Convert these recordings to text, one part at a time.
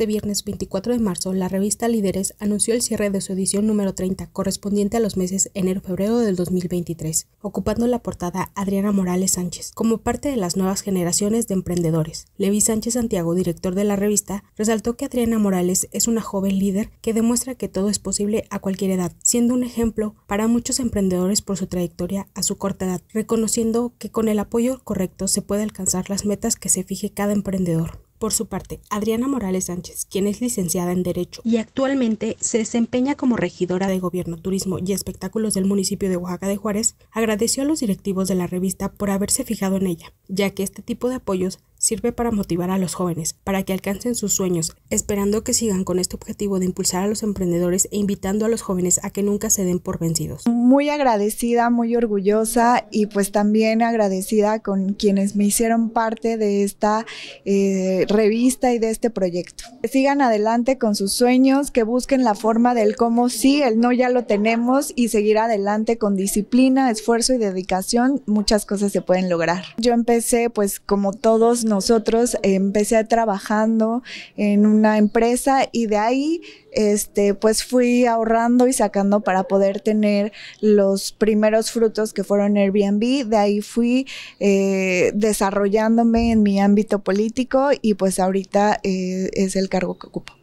Este viernes 24 de marzo, la revista Líderes anunció el cierre de su edición número 30, correspondiente a los meses enero-febrero del 2023, ocupando la portada Adriana Morales Sánchez, como parte de las nuevas generaciones de emprendedores. Levi Sánchez Santiago, director de la revista, resaltó que Adriana Morales es una joven líder que demuestra que todo es posible a cualquier edad, siendo un ejemplo para muchos emprendedores por su trayectoria a su corta edad, reconociendo que con el apoyo correcto se puede alcanzar las metas que se fije cada emprendedor. Por su parte, Adriana Morales Sánchez, quien es licenciada en Derecho y actualmente se desempeña como regidora de Gobierno, Turismo y Espectáculos del municipio de Oaxaca de Juárez, agradeció a los directivos de la revista por haberse fijado en ella ya que este tipo de apoyos sirve para motivar a los jóvenes, para que alcancen sus sueños, esperando que sigan con este objetivo de impulsar a los emprendedores e invitando a los jóvenes a que nunca se den por vencidos. Muy agradecida, muy orgullosa y pues también agradecida con quienes me hicieron parte de esta eh, revista y de este proyecto. Que sigan adelante con sus sueños, que busquen la forma del cómo sí, el no ya lo tenemos y seguir adelante con disciplina, esfuerzo y dedicación, muchas cosas se pueden lograr. Yo empecé pues como todos nosotros, empecé trabajando en una empresa y de ahí, este, pues fui ahorrando y sacando para poder tener los primeros frutos que fueron Airbnb. De ahí fui eh, desarrollándome en mi ámbito político y pues ahorita eh, es el cargo que ocupo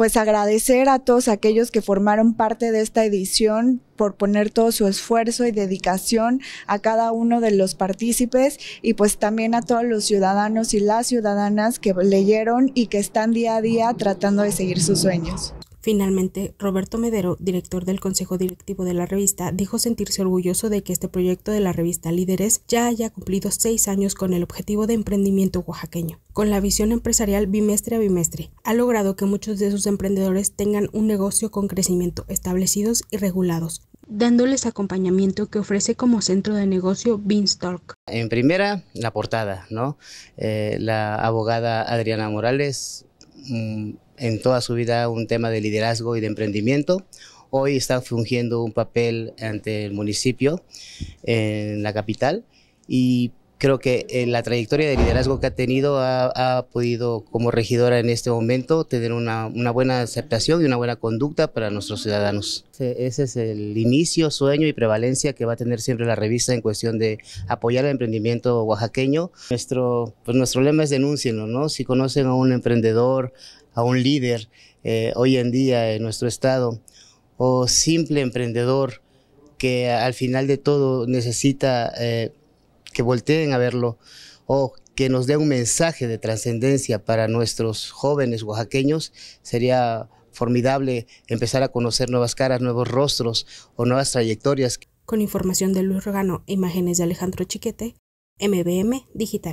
pues agradecer a todos aquellos que formaron parte de esta edición por poner todo su esfuerzo y dedicación a cada uno de los partícipes y pues también a todos los ciudadanos y las ciudadanas que leyeron y que están día a día tratando de seguir sus sueños. Finalmente, Roberto Medero, director del Consejo Directivo de la revista, dijo sentirse orgulloso de que este proyecto de la revista Líderes ya haya cumplido seis años con el objetivo de emprendimiento oaxaqueño, con la visión empresarial bimestre a bimestre. Ha logrado que muchos de sus emprendedores tengan un negocio con crecimiento establecidos y regulados, dándoles acompañamiento que ofrece como centro de negocio Beanstalk. En primera, la portada, ¿no? Eh, la abogada Adriana Morales Mm, en toda su vida un tema de liderazgo y de emprendimiento. Hoy está fungiendo un papel ante el municipio en la capital y creo que en eh, la trayectoria de liderazgo que ha tenido ha, ha podido como regidora en este momento tener una, una, buena aceptación y una buena conducta para nuestros ciudadanos. Ese es el inicio, sueño y prevalencia que va a tener siempre la revista en cuestión de apoyar el emprendimiento oaxaqueño. Nuestro, pues nuestro lema es denúncienlo, ¿no? Si conocen a un emprendedor, a un líder eh, hoy en día en nuestro estado o simple emprendedor que al final de todo necesita... Eh, que volteen a verlo o que nos dé un mensaje de trascendencia para nuestros jóvenes oaxaqueños, sería formidable empezar a conocer nuevas caras, nuevos rostros o nuevas trayectorias. Con información de Luis Rogano, imágenes de Alejandro Chiquete, MBM Digital.